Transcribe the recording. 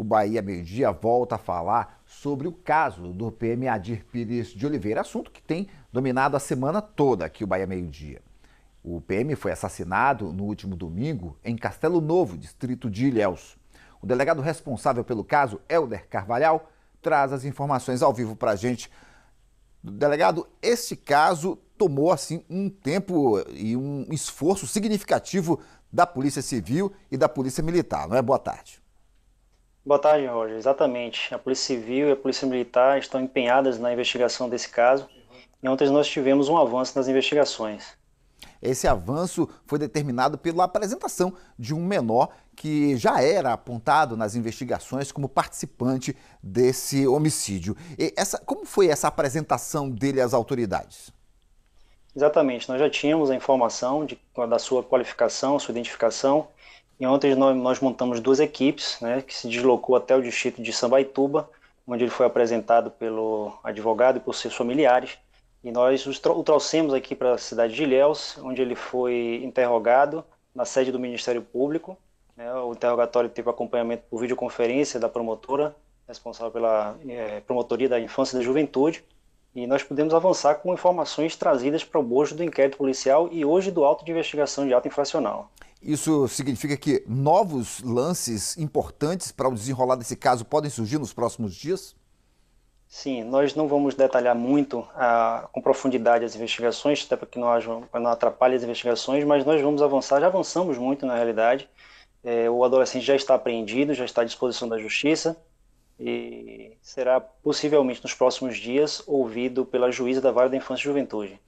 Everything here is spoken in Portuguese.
O Bahia Meio Dia volta a falar sobre o caso do PM Adir Pires de Oliveira, assunto que tem dominado a semana toda aqui o Bahia Meio Dia. O PM foi assassinado no último domingo em Castelo Novo, distrito de Ilhéus. O delegado responsável pelo caso, Helder Carvalhal, traz as informações ao vivo para a gente. Delegado, este caso tomou assim um tempo e um esforço significativo da Polícia Civil e da Polícia Militar, não é? Boa tarde. Boa tarde, Roger. Exatamente. A Polícia Civil e a Polícia Militar estão empenhadas na investigação desse caso e ontem nós tivemos um avanço nas investigações. Esse avanço foi determinado pela apresentação de um menor que já era apontado nas investigações como participante desse homicídio. E essa, como foi essa apresentação dele às autoridades? Exatamente, nós já tínhamos a informação de, da sua qualificação, sua identificação, e ontem nós montamos duas equipes, né, que se deslocou até o distrito de Sambaituba, onde ele foi apresentado pelo advogado e por seus familiares. E nós o trouxemos aqui para a cidade de Ilhéus, onde ele foi interrogado na sede do Ministério Público. Né. O interrogatório teve acompanhamento por videoconferência da promotora, responsável pela é, Promotoria da Infância e da Juventude. E nós pudemos avançar com informações trazidas para o bojo do inquérito policial e hoje do auto de investigação de ato infracional. Isso significa que novos lances importantes para o desenrolar desse caso podem surgir nos próximos dias? Sim, nós não vamos detalhar muito ah, com profundidade as investigações, até para que não, não atrapalhe as investigações, mas nós vamos avançar, já avançamos muito na realidade. É, o adolescente já está apreendido, já está à disposição da justiça e será possivelmente nos próximos dias ouvido pela juíza da Vara da Infância e Juventude.